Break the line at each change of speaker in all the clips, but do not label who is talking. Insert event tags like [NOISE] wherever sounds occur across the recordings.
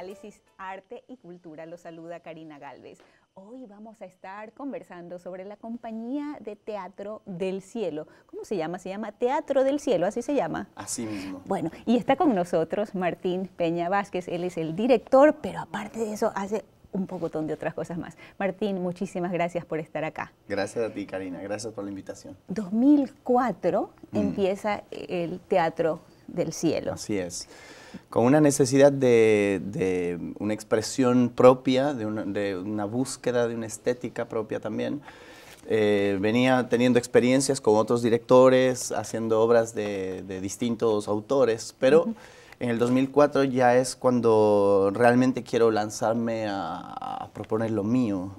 Análisis, Arte y Cultura. lo saluda Karina Galvez. Hoy vamos a estar conversando sobre la compañía de teatro del cielo. ¿Cómo se llama? Se llama Teatro del Cielo, así se llama.
Así mismo.
Bueno, y está con nosotros Martín Peña Vázquez. Él es el director, pero aparte de eso hace un pocotón de otras cosas más. Martín, muchísimas gracias
por estar acá. Gracias a ti, Karina. Gracias por la invitación.
2004 mm. empieza el Teatro
del Cielo. Así es con una necesidad de, una expresión propia, de una, búsqueda de una estética propia también. Eh, venía teniendo experiencias con otros directores, haciendo obras de, distintos autores, pero... En el 2004 ya es cuando realmente quiero lanzarme a, proponer lo mío.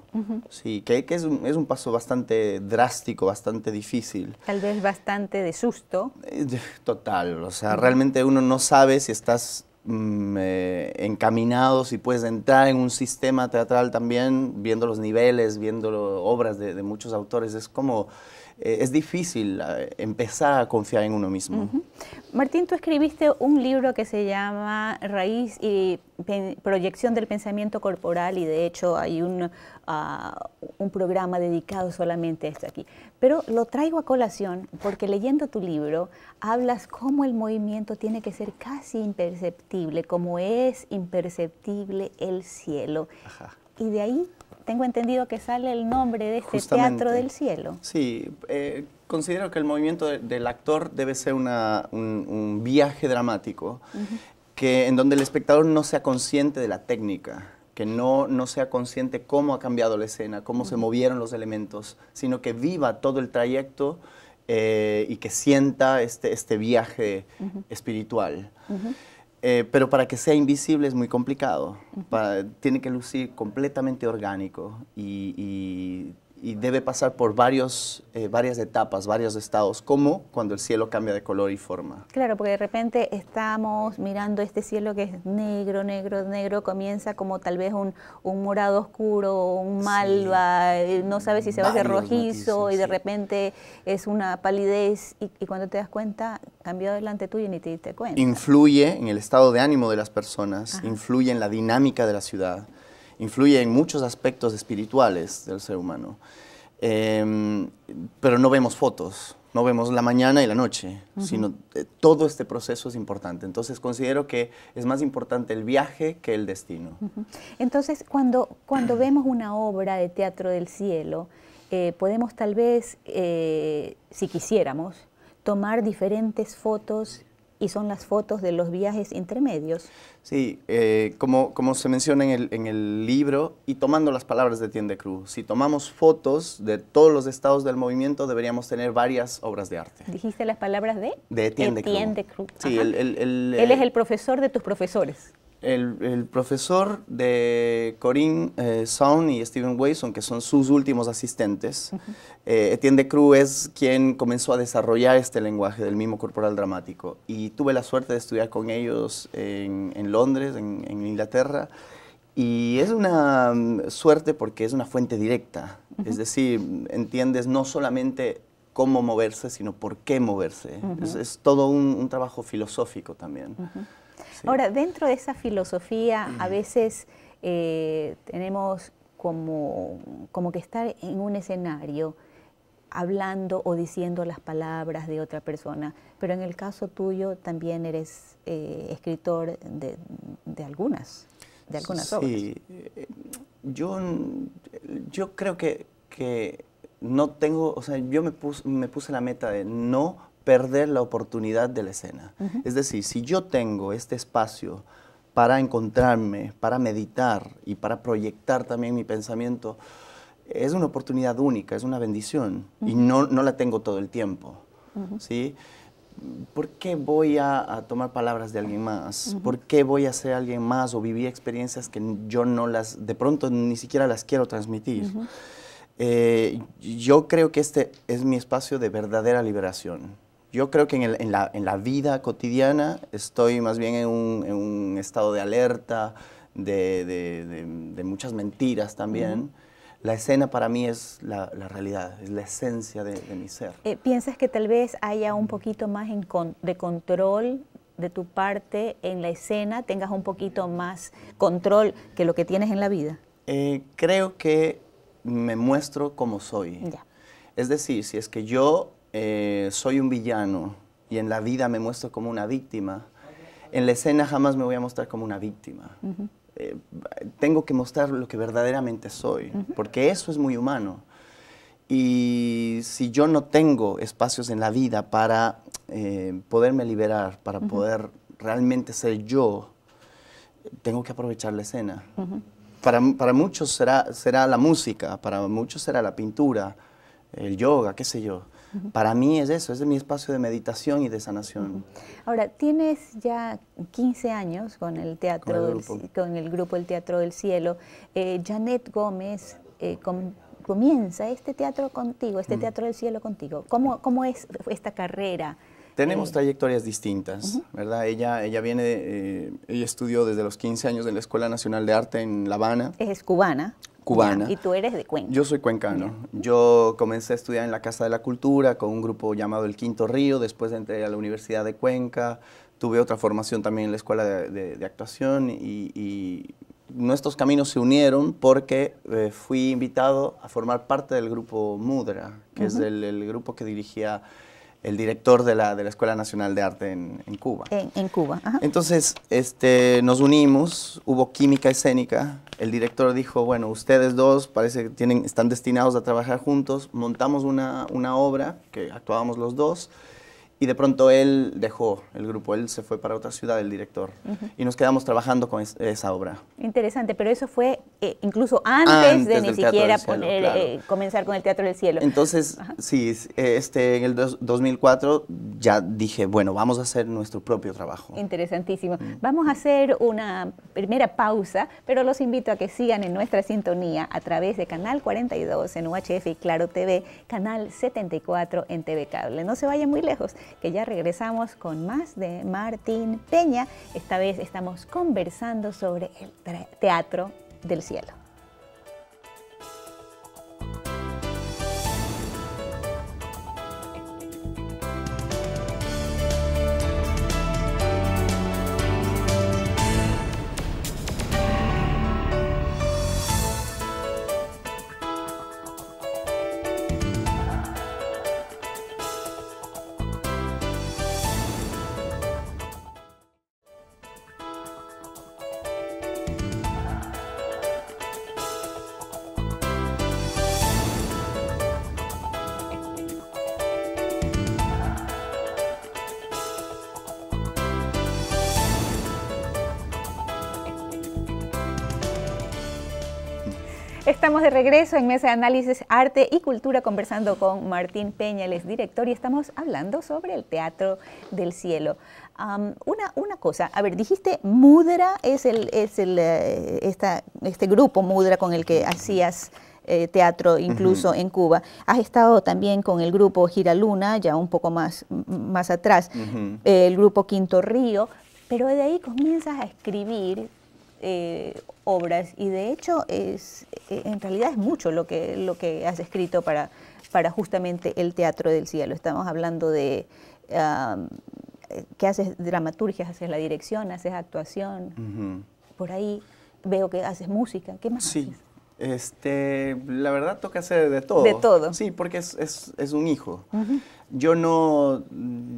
Sí, que, es, un, paso bastante drástico, bastante difícil.
Tal vez bastante de susto.
Eh, total, o sea, realmente uno no sabe si estás mm, eh, encaminado, si puedes entrar en un sistema teatral también, viendo los niveles, viendo obras de, de muchos autores. Es como eh, es difícil eh, empezar a confiar en uno mismo.
Martín, tú escribiste un libro que se llama Raíz y Proyección del Pensamiento Corporal y de hecho hay un, ah, un programa dedicado solamente a esto aquí. Pero lo traigo a colación porque leyendo tu libro hablas cómo el movimiento tiene que ser casi imperceptible, como es
imperceptible el cielo.
Y de ahí tengo entendido que sale el nombre de este Teatro del Cielo.
Sí, eh, considero que el movimiento del actor debe ser un, viaje dramático, que, en donde el espectador no sea consciente de la técnica que no, no sea consciente cómo ha cambiado la escena, cómo se movieron los elementos, sino que viva todo el trayecto eh, y que sienta este, este viaje espiritual. Eh, pero para que sea invisible es muy complicado. tiene que lucir completamente orgánico y, y y debe pasar por varios, eh, varias etapas, varios estados, como cuando el cielo cambia de color y forma.
Claro, porque de repente estamos mirando este cielo que es negro, negro, negro, comienza como tal vez un, morado oscuro, un malva, eh, no sabes si se va a hacer rojizo y de repente es una palidez y, cuando te das cuenta cambió delante tuyo y ni te diste cuenta.
Influye en el estado de ánimo de las personas, influye en la dinámica de la ciudad influye en muchos aspectos espirituales del ser humano. Em, pero no vemos fotos, no vemos la mañana y la noche, sino eh, todo este proceso es importante. Entonces considero que es más importante el viaje que el destino.
Entonces, cuando, cuando [CLEARS THROAT] vemos una obra de teatro del cielo, eh, podemos tal vez, eh, si quisiéramos, tomar diferentes fotos y son las fotos de los viajes intermedios.
Sí, eh, como, como se menciona en el, en el, libro, y tomando las palabras de Tiende Cruz, si tomamos fotos de todos los estados del movimiento, deberíamos tener varias obras de arte.
¿Dijiste las palabras de? De Tiende Cruz.
Él es eh,
el profesor de tus profesores
el, profesor de Corinne eh, Sound y Steven Wason, que son sus últimos asistentes, eh, Etienne de Cruz es quien comenzó a desarrollar este lenguaje del mismo corporal dramático. Y tuve la suerte de estudiar con ellos en, Londres, en, Inglaterra. Y es una mm, suerte porque es una fuente directa. Es decir, entiendes no solamente cómo moverse, sino por qué moverse. es, todo un, trabajo filosófico también.
Ahora, dentro de esa filosofía, a veces eh, tenemos como, que estar en un escenario hablando o diciendo las palabras de otra persona, pero en el caso tuyo también eres eh, escritor de, algunas, de algunas sí.
Eh, yo, yo creo que, que no tengo, o sea, yo me, me puse la meta de no perder la oportunidad de la escena. Es decir, si yo tengo este espacio para encontrarme, para meditar y para proyectar también mi pensamiento, es una oportunidad única, es una bendición y no, la tengo todo el tiempo. ¿sí? ¿Por qué voy a, tomar palabras de alguien más? ¿Por qué voy a ser alguien más o vivir experiencias que yo no las, de pronto ni siquiera las quiero transmitir? Eh, yo creo que este es mi espacio de verdadera liberación. Yo creo que en, la, vida cotidiana estoy más bien en un, estado de alerta, de, muchas mentiras también. La escena para mí es la, realidad, es la esencia de, mi ser.
Eh, ¿Piensas que tal vez haya un poquito más en de control de tu parte en la escena, tengas un poquito más control que lo que tienes en la vida?
Eh, creo que me muestro como soy. Es decir, si es que yo eh, soy un villano y en la vida me muestro como una víctima, en la escena jamás me voy a mostrar como una víctima. Eh, tengo que mostrar lo que verdaderamente soy, porque eso es muy humano. Y si yo no tengo espacios en la vida para eh, poderme liberar, para poder realmente ser yo, tengo que aprovechar la escena. Para, para, muchos será, será la música, para muchos será la pintura, el yoga, qué sé yo para mí es eso, es mi espacio de meditación y de sanación.
Ahora, tienes ya 15 años con el teatro, con el grupo, el, Teatro del Cielo. Eh, Janet Gómez eh, comienza este teatro contigo, este Teatro del Cielo contigo. ¿Cómo, cómo es esta carrera? Tenemos eh,
trayectorias distintas, ¿verdad? Ella, ella viene, ella estudió desde los 15 años en la Escuela Nacional de Arte en La Habana.
Es cubana cubana. y tú eres de Cuenca.
Yo soy cuencano. Yo comencé a estudiar en la Casa de la Cultura con un grupo llamado El Quinto Río, después entré a la Universidad de Cuenca, tuve otra formación también en la Escuela de, Actuación y, nuestros caminos se unieron porque eh, fui invitado a formar parte del grupo Mudra, que es el, grupo que dirigía el director de la, de la, Escuela Nacional de Arte en, Cuba. En, Cuba, Entonces, este, nos unimos, hubo química escénica, el director dijo, bueno, ustedes dos parece que tienen, están destinados a trabajar juntos, montamos una, una obra que actuábamos los dos y de pronto él dejó el grupo, él se fue para otra ciudad, el director, y nos quedamos trabajando con esa obra.
Interesante, pero eso fue eh, incluso antes, de ni siquiera eh, comenzar con el Teatro del Cielo.
Entonces, sí, este, en el 2004 ya dije, bueno, vamos a hacer nuestro propio trabajo.
Interesantísimo. Mm. Vamos a hacer una primera pausa, pero los invito a que sigan en nuestra sintonía a través de Canal 42 en UHF y Claro TV, Canal 74 en TV Cable. No se vayan muy lejos que ya regresamos con más de Martín Peña. Esta vez estamos conversando sobre el teatro del cielo. estamos de regreso en Mesa de Análisis Arte y Cultura conversando con Martín Peñales, director, y estamos hablando sobre el Teatro del Cielo. una, una cosa, a ver, dijiste Mudra es, el, es el, eh, este grupo Mudra con el que hacías eh, teatro incluso en Cuba. Has estado también con el grupo Giraluna, ya un poco más, más atrás, el grupo Quinto Río, pero de ahí comienzas a escribir eh, obras y de hecho es, eh, en realidad es mucho lo que, lo que has escrito para, para justamente el Teatro del Cielo. Estamos hablando de que haces dramaturgia, haces la dirección, haces actuación, por ahí veo que haces música, ¿qué más?
Este, la verdad toca hacer de todo. De todo. Sí, porque es, un hijo. Yo no,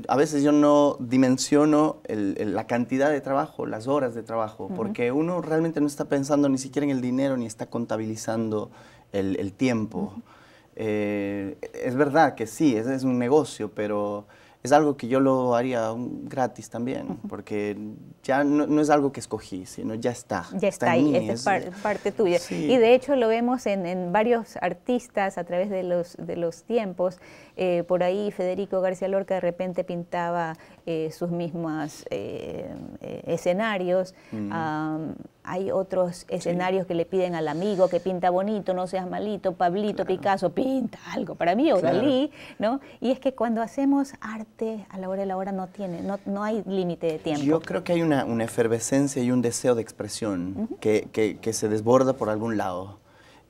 a veces yo no dimensiono la cantidad de trabajo, las horas de trabajo, porque uno realmente no está pensando ni siquiera en el dinero, ni está contabilizando el, tiempo. Eh, es verdad que sí, es un negocio, pero es algo que yo lo haría gratis también, porque ya no, es algo que escogí, sino ya está. Ya está, ahí, es,
parte tuya. Y de hecho lo vemos en, varios artistas a través de los, de los tiempos. Eh, por ahí Federico García Lorca de repente pintaba eh, sus mismos eh, eh, escenarios. Mm. hay otros escenarios que le piden al amigo que pinta bonito, no seas malito, Pablito, Picasso, pinta algo para mí o Dalí, ¿no? Y es que cuando hacemos arte a la hora de la hora no tiene, no, hay límite de tiempo. Yo creo
que hay una, efervescencia y un deseo de expresión que, que se desborda por algún lado.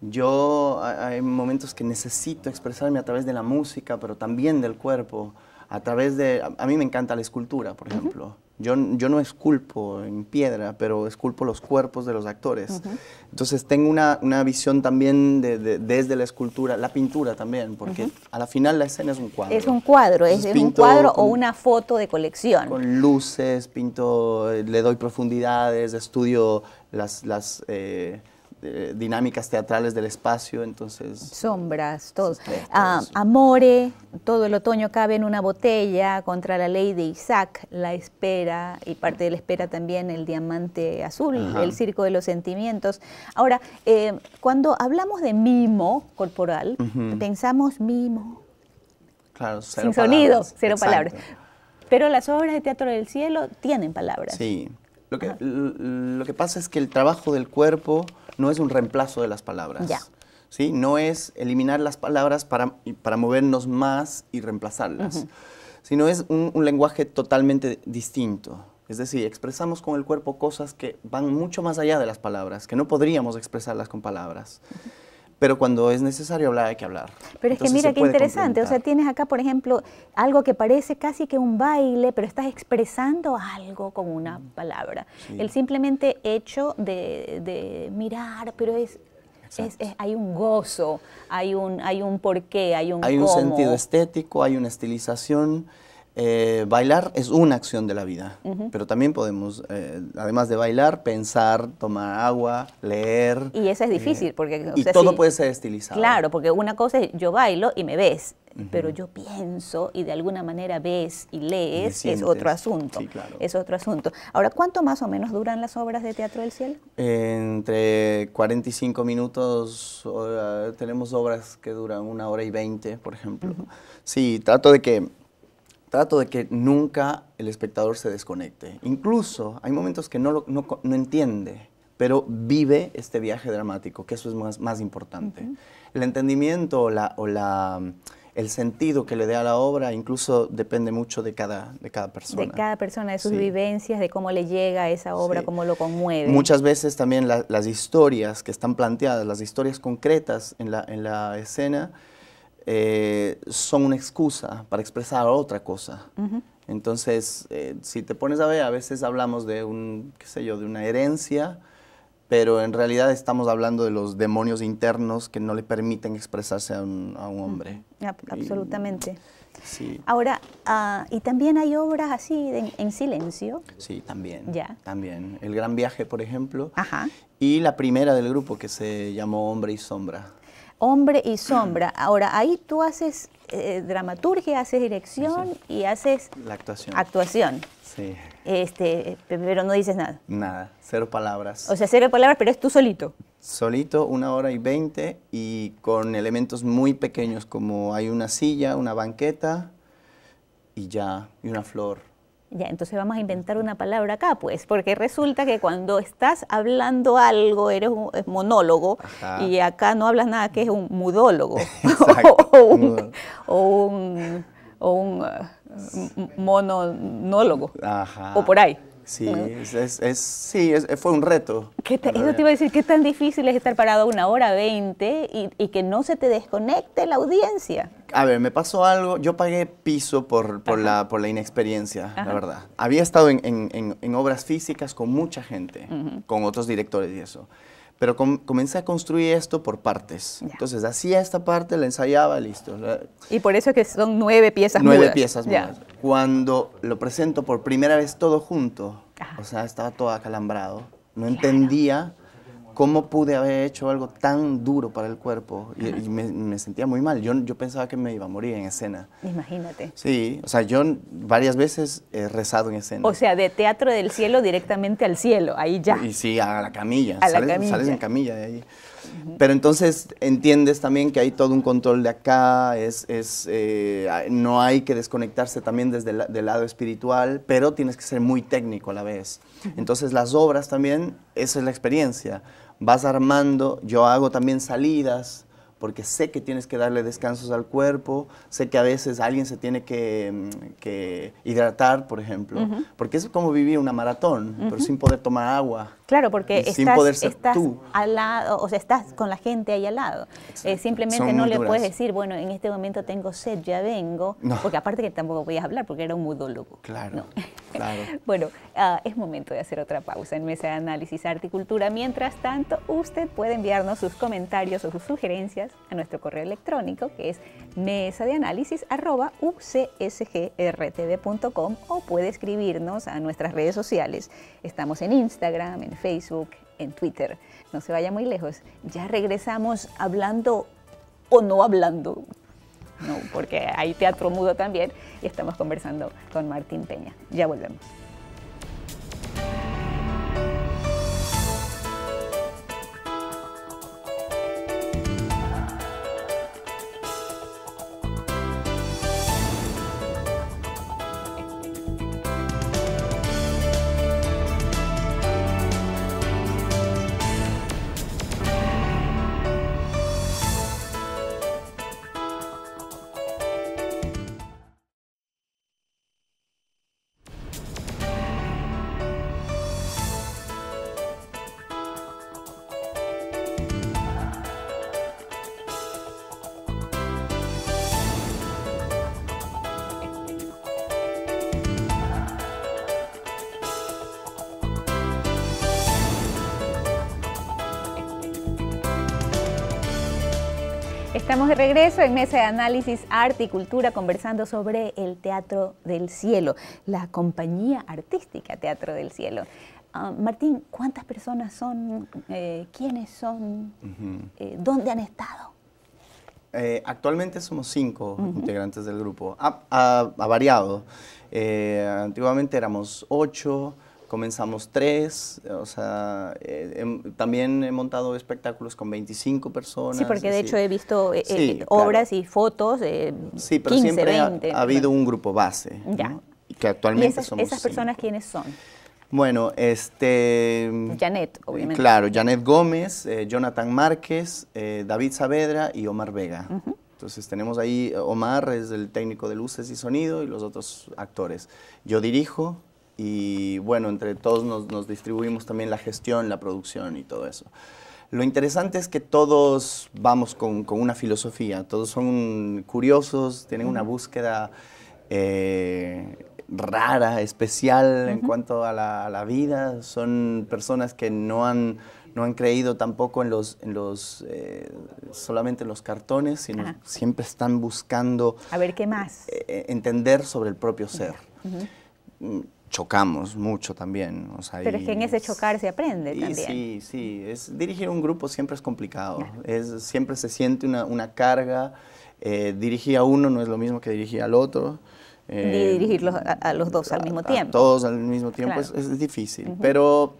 Yo hay momentos que necesito expresarme a través de la música, pero también del cuerpo a través de... A, mí me encanta la escultura, por ejemplo. Yo, yo, no esculpo en piedra, pero esculpo los cuerpos de los actores. Entonces tengo una, una visión también desde la escultura, la pintura también, porque a la final la escena es un cuadro. Es
un cuadro, es, un cuadro o una foto de colección.
Con luces, pinto, eh, le doy profundidades, estudio las... las eh, dinámicas teatrales del espacio, entonces...
Sombras, todo. Ah, amore, todo el otoño cabe en una botella, contra la ley de Isaac, la espera, y parte de la espera también el diamante azul, el circo de los sentimientos. Ahora, eh, cuando hablamos de mimo corporal, pensamos mimo.
Claro, cero Sin sonido, cero palabras.
Pero las obras de Teatro del Cielo tienen palabras.
Sí. Lo que, lo que pasa es que el trabajo del cuerpo no es un reemplazo de las palabras. ¿sí? No es eliminar las palabras para, para movernos más y reemplazarlas, sino es un, lenguaje totalmente distinto. Es decir, expresamos con el cuerpo cosas que van mucho más allá de las palabras, que no podríamos expresarlas con palabras pero cuando es necesario hablar hay que hablar. Pero es que mira qué interesante, o sea,
tienes acá, por ejemplo, algo que parece casi que un baile, pero estás expresando algo con una mm. palabra. El simplemente hecho de, mirar, pero es es, hay un gozo, hay un, hay un porqué, hay un Hay un sentido
estético, hay una estilización eh, bailar es una acción de la vida, pero también podemos, eh, además de bailar, pensar, tomar agua, leer.
Y eso es difícil, eh, porque... todo puede
ser estilizado. Claro,
porque una cosa es yo bailo y me ves, pero yo pienso y de alguna manera ves y lees, es otro asunto. Es otro asunto. Ahora, ¿cuánto más o menos duran las obras de Teatro del Cielo?
entre 45 minutos, tenemos obras que duran una hora y 20 por ejemplo. Sí, trato de que trato de que nunca el espectador se desconecte. Incluso hay momentos que no, lo, entiende, pero vive este viaje dramático, que eso es más, importante. El entendimiento o, la, el sentido que le dé a la obra incluso depende mucho de cada, de cada persona. De cada
persona, de sus vivencias, de cómo le llega a esa obra, cómo lo conmueve. Muchas
veces también las historias que están planteadas, las historias concretas en la escena, eh, son una excusa para expresar otra cosa. Entonces, eh, si te pones a ver, a veces hablamos de un, qué sé yo, de una herencia, pero en realidad estamos hablando de los demonios internos que no le permiten expresarse a un, hombre.
Absolutamente. sí. Ahora, ah, y también hay obras así en silencio.
Sí, también. Ya. También. El Gran Viaje, por ejemplo. Ajá. Y la primera del grupo que se llamó Hombre y Sombra.
Hombre y Sombra. Ahora, ahí tú haces eh, dramaturgia, haces dirección y haces...
La actuación. Actuación. Sí.
Este, pero no dices nada.
Nada, cero palabras. O sea,
cero palabras, pero es tú solito.
Solito, una hora y veinte y con elementos muy pequeños como hay una silla, una banqueta y ya, y una flor.
Ya, entonces vamos a inventar una palabra acá, pues, porque resulta que cuando estás hablando algo eres un monólogo y acá no hablas nada que es un mudólogo [LAUGHS] [LAUGHS] o, un, o
eh, o por ahí. Sí, es, sí fue un reto.
te, eso te iba a decir, qué tan difícil es estar parado una hora 20 y, que no se te desconecte la audiencia.
A ver, me pasó algo, yo pagué piso por, la, inexperiencia, la verdad. Había estado en, obras físicas con mucha gente, con otros directores y eso. Pero comencé a construir esto por partes. Entonces hacía esta parte, la ensayaba, listo.
Y por eso es que son nueve piezas nueve mudas. Nueve piezas
Cuando lo presento por primera vez todo junto, o sea, estaba todo acalambrado, no entendía ¿Cómo pude haber hecho algo tan duro para el cuerpo? Y, me, sentía muy mal. Yo, yo pensaba que me iba a morir en escena.
Imagínate.
Sí, o sea, yo varias veces he rezado en escena. O
sea, de teatro del cielo directamente al cielo, ahí ya.
Y sí, a la camilla. A sales, camilla. en camilla de ahí. Pero entonces entiendes también que hay todo un control de acá, es, es eh, no hay que desconectarse también desde el del lado espiritual, pero tienes que ser muy técnico a la vez. Entonces las obras también, esa es la experiencia vas armando, yo hago también salidas, porque sé que tienes que darle descansos al cuerpo, sé que a veces alguien se tiene que, mm, hidratar, por ejemplo, porque es como vivir una maratón, pero sin poder tomar agua.
Claro, porque estás, al lado, o sea, estás con la gente ahí al lado. Eh, simplemente no le puedes decir, bueno, en este momento tengo sed, ya vengo, porque aparte que tampoco a hablar porque era un mudólogo. Claro. [LAUGHS] claro. bueno, ah, es momento de hacer otra pausa en Mesa de Análisis Arte Mientras tanto, usted puede enviarnos sus comentarios o sus sugerencias a nuestro correo electrónico que es mesa de análisis o puede escribirnos a nuestras redes sociales. Estamos en Instagram, en Facebook, en Twitter. No se vaya muy lejos. Ya regresamos hablando o no hablando. No, porque hay teatro mudo también y estamos conversando con Martín Peña. Ya volvemos. Estamos de regreso en Mesa de Análisis Arte y Cultura conversando sobre el Teatro del Cielo, la compañía artística Teatro del Cielo. Ah, Martín, ¿cuántas personas son? Eh, ¿Quiénes son? Eh, ¿Dónde han estado?
Eh, actualmente somos cinco integrantes del grupo, ha, ha variado. antiguamente éramos ocho, comenzamos tres, o sea, eh, em, también he montado espectáculos con 25 personas. Sí, porque de hecho he
visto eh, eh, obras y fotos. sí, pero siempre ha, habido
un grupo base. Ya. Que actualmente ¿Y esas, esas personas quiénes son? Bueno, este...
Janet, obviamente. Claro,
Janet Gómez, Jonathan Márquez, David Saavedra y Omar Vega. Entonces tenemos ahí, Omar es el técnico de luces y sonido y los otros actores. Yo dirijo, y bueno, entre todos nos, nos, distribuimos también la gestión, la producción y todo eso. Lo interesante es que todos vamos con, con una filosofía, todos son curiosos, tienen una búsqueda eh, rara, especial en cuanto a la, la, vida, son personas que no han, no han creído tampoco en los, en los eh, solamente en los cartones, sino siempre están buscando... A
ver, ¿qué más?
Eh, entender sobre el propio ser chocamos mucho también. Pero es que en
ese chocar se aprende también. Sí,
sí. Es, dirigir un grupo siempre es complicado. Es, siempre se siente una, carga. Eh, dirigir a uno no es lo mismo que dirigir al otro. y eh, dirigirlos a, los dos al mismo tiempo. todos al mismo tiempo es, difícil, pero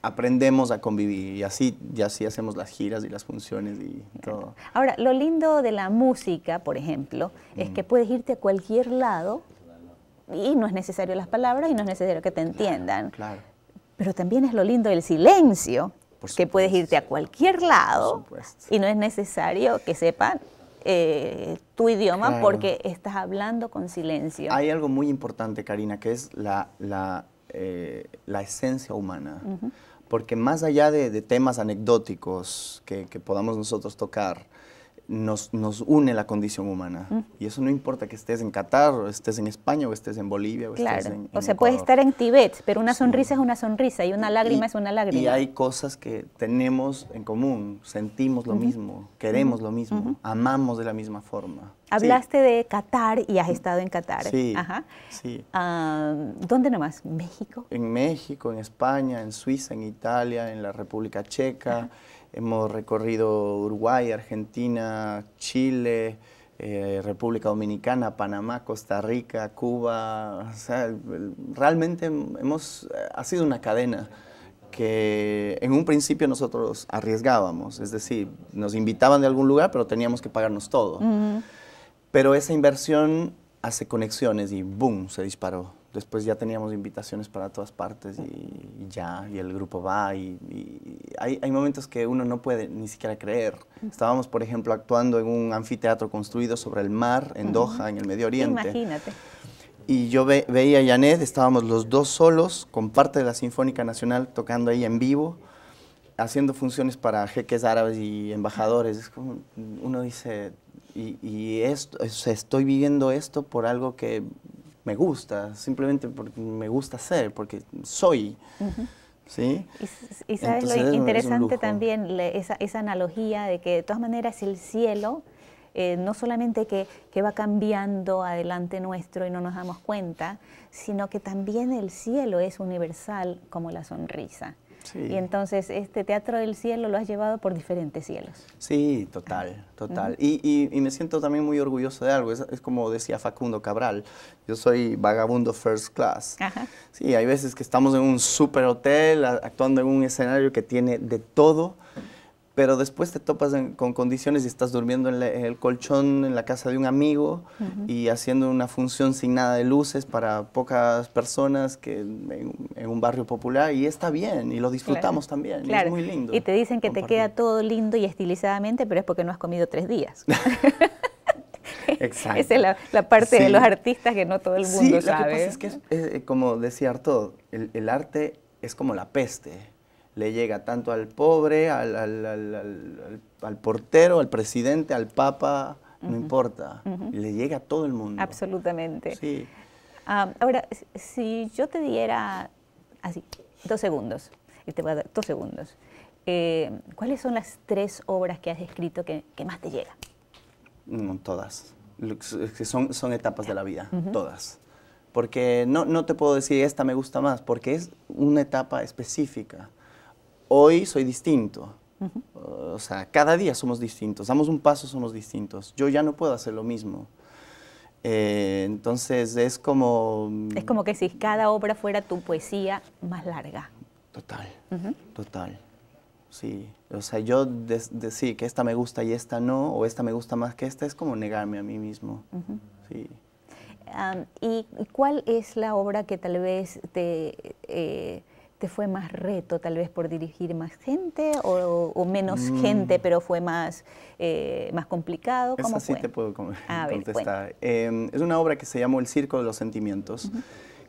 aprendemos a convivir y así, así hacemos las giras y las funciones y todo.
Ahora, lo lindo de la música, por ejemplo, es que mm. puedes irte a cualquier lado y no es necesario las palabras y no es necesario que te entiendan. Pero también es lo lindo el silencio,
que puedes irte a cualquier
lado y no es necesario que sepan eh, tu idioma porque estás hablando con
silencio. Hay algo muy importante, Karina, que es la, eh, esencia humana. Porque más allá de, temas anecdóticos que, podamos nosotros tocar, nos, une la condición humana. Y eso no importa que estés en Qatar, estés en España, o estés en Bolivia, o claro. estés O sea, puedes estar
en Tibet, pero una sonrisa es una sonrisa y una lágrima es una lágrima. Y hay
cosas que tenemos en común, sentimos lo mismo, queremos lo mismo, amamos de la misma forma. Hablaste
de Qatar y has estado en Qatar. Sí. sí. ¿Dónde nomás? ¿México?
En México, en España, en Suiza, en Italia, en la República Checa. Hemos recorrido Uruguay, Argentina, Chile, eh, República Dominicana, Panamá, Costa Rica, Cuba. O sea, realmente hemos, eh, ha sido una cadena que en un principio nosotros arriesgábamos, es decir, nos invitaban de algún lugar, pero teníamos que pagarnos todo. Pero esa inversión hace conexiones y boom, se disparó después ya teníamos invitaciones para todas partes y, ya, y el grupo va, y, hay, hay, momentos que uno no puede ni siquiera creer. Estábamos, por ejemplo, actuando en un anfiteatro construido sobre el mar en Doha, en el Medio Oriente. Imagínate. Y yo veía a estábamos los dos solos con parte de la Sinfónica Nacional tocando ahí en vivo, haciendo funciones para jeques árabes y embajadores. Es como, uno dice, y, esto, estoy viviendo esto por algo que me gusta, simplemente porque me gusta ser, porque soy. ¿Sí?
Y, sabes lo interesante también, esa, analogía de que de todas maneras el cielo, eh, no solamente que, que, va cambiando adelante nuestro y no nos damos cuenta, sino que también el cielo es universal como la sonrisa. Y entonces este Teatro del Cielo lo has llevado por diferentes cielos.
Sí, total, total. y, me siento también muy orgulloso de algo. Es, como decía Facundo Cabral, yo soy vagabundo first class. Ajá. Sí, hay veces que estamos en un super hotel, actuando en un escenario que tiene de todo pero después te topas con condiciones y estás durmiendo en, el colchón en la casa de un amigo y haciendo una función sin nada de luces para pocas personas que en, un barrio popular y está bien y lo disfrutamos también Y es muy lindo. Y te
dicen que te queda todo lindo y estilizadamente, pero es porque no has comido tres días.
Exacto. [LAUGHS] Esa es
la, parte de los artistas que no todo el mundo sabe. es que,
eh, como decía todo el arte es como la peste le llega tanto al pobre, al, al, al, portero, al presidente, al papa, no importa, le llega a todo el mundo.
Absolutamente. Sí. ahora, si yo te diera, así, dos segundos, y te voy a dar dos segundos, eh, ¿cuáles son las tres obras que has escrito que, más te llegan?
No, mm, todas. Son, son etapas de la vida, todas porque no, no, te puedo decir esta me gusta más, porque es una etapa específica hoy soy distinto. O sea, cada día somos distintos, damos un paso, somos distintos. Yo ya no puedo hacer lo mismo. Eh, entonces es como... Mm, es
como que si cada obra fuera tu poesía más larga. Total,
total. Sí, o sea, yo decir que esta me gusta y esta no, o esta me gusta más que esta, es como negarme a mí mismo. Sí.
¿Y cuál es la obra que tal vez te... Eh, fue más reto tal vez por dirigir más gente o, menos mm. gente, pero fue más, eh, más complicado? Esa sí te
puedo contestar. Em, es una obra que se llamó El Circo de los Sentimientos,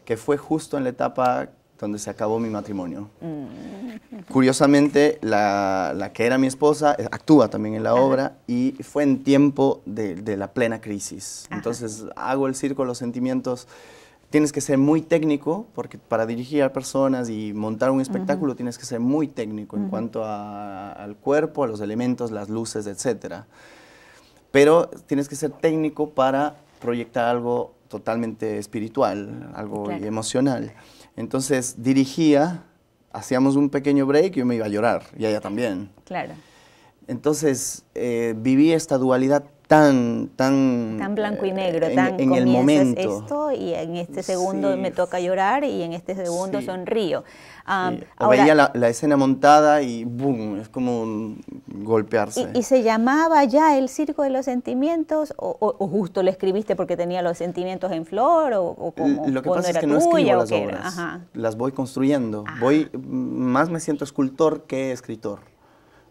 que fue justo en la etapa donde se acabó mi matrimonio. Mm. Curiosamente, la, que era mi esposa eh, actúa también en la obra y fue en tiempo de, la plena crisis. Entonces hago el circo de los sentimientos tienes que ser muy técnico, porque para dirigir a personas y montar un espectáculo tienes que ser muy técnico en cuanto al cuerpo, a los elementos, las luces, etc. Pero tienes que ser técnico para proyectar algo totalmente espiritual, algo emocional. Entonces dirigía, hacíamos un pequeño break y yo me iba a llorar, y ella también. Claro. Entonces eh, viví esta dualidad tan, tan...
blanco y negro, en, tan en el momento. esto y en este segundo me toca llorar y en este segundo sonrío. veía la,
escena montada y boom, es como golpearse. ¿Y,
se llamaba ya el circo de los sentimientos o, justo lo escribiste porque tenía los sentimientos en flor o, como, Lo que pasa es que no escribo las obras,
las voy construyendo. Ah. Voy, más me siento escultor que escritor.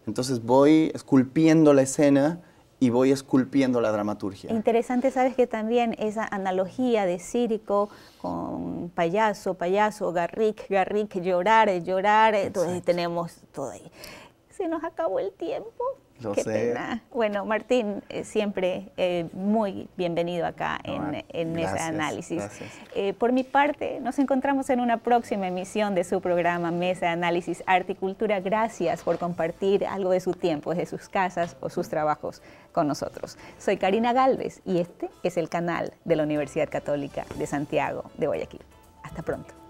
Entonces voy esculpiendo la escena y voy esculpiendo la dramaturgia.
Interesante, sabes que también esa analogía de círico con payaso, payaso, Garrick, Garrick, llorar, llorar, entonces tenemos todo ahí. Se nos acabó el tiempo, bueno, Martín, eh, siempre eh, muy bienvenido acá en, Mesa de Análisis. Eh, por mi parte, nos encontramos en una próxima emisión de su programa Mesa de Análisis Arte y Cultura. Gracias por compartir algo de su tiempo de sus casas o sus trabajos con nosotros. Soy Karina Galvez y este es el canal de la Universidad Católica de Santiago de Guayaquil. Hasta pronto.